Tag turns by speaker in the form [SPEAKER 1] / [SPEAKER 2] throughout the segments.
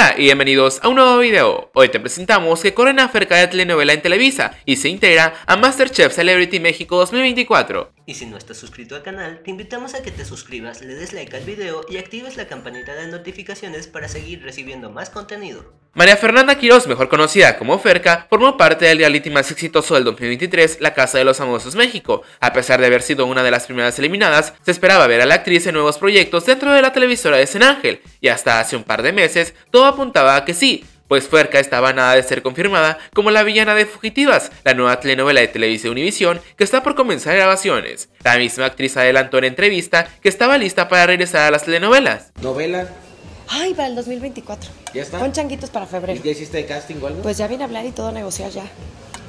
[SPEAKER 1] Hola y bienvenidos a un nuevo video. Hoy te presentamos que Corona Ferca de telenovela en Televisa y se integra a Masterchef Celebrity México 2024.
[SPEAKER 2] Y si no estás suscrito al canal, te invitamos a que te suscribas, le des like al video y actives la campanita de notificaciones para seguir recibiendo más contenido.
[SPEAKER 1] María Fernanda Quiroz, mejor conocida como Ferca, formó parte del reality más exitoso del 2023, La Casa de los Famosos México. A pesar de haber sido una de las primeras eliminadas, se esperaba ver a la actriz en nuevos proyectos dentro de la televisora de Ángel, y hasta hace un par de meses todo apuntaba a que sí, pues Fuerca estaba nada de ser confirmada como la villana de Fugitivas, la nueva telenovela de Televisión Univisión que está por comenzar grabaciones. La misma actriz adelantó en entrevista que estaba lista para regresar a las telenovelas. ¿Novela?
[SPEAKER 3] Ay, para el 2024. ¿Ya está? Con changuitos para febrero. ya
[SPEAKER 1] hiciste casting o algo? Pues
[SPEAKER 3] ya vine a hablar y todo a negociar ya.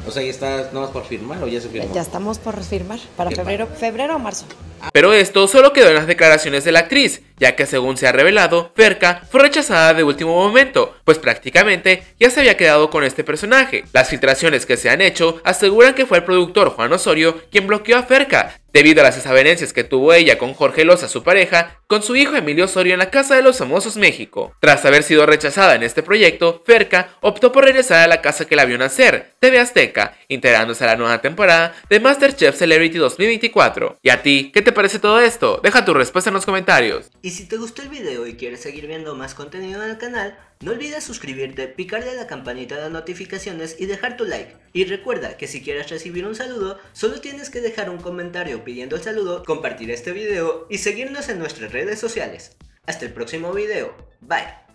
[SPEAKER 1] O sea, ¿ya estás nomás por firmar o ya se firmó? Ya
[SPEAKER 3] estamos por firmar, para febrero, febrero o marzo.
[SPEAKER 1] Pero esto solo quedó en las declaraciones de la actriz, ya que según se ha revelado, Ferca fue rechazada de último momento, pues prácticamente ya se había quedado con este personaje. Las filtraciones que se han hecho aseguran que fue el productor Juan Osorio quien bloqueó a Ferca, debido a las desavenencias que tuvo ella con Jorge Loza, su pareja, con su hijo Emilio Osorio en la Casa de los Famosos México. Tras haber sido rechazada en este proyecto, Ferca optó por regresar a la casa que la vio nacer, TV Azteca, integrándose a la nueva temporada de MasterChef Celebrity 2024. ¿Y a ti, qué te parece todo esto? Deja tu respuesta en los comentarios.
[SPEAKER 2] Y si te gustó el video y quieres seguir viendo más contenido en el canal, no olvides suscribirte, picarle a la campanita de notificaciones y dejar tu like. Y recuerda que si quieres recibir un saludo, solo tienes que dejar un comentario pidiendo el saludo, compartir este video y seguirnos en nuestras redes sociales. Hasta el próximo video. Bye.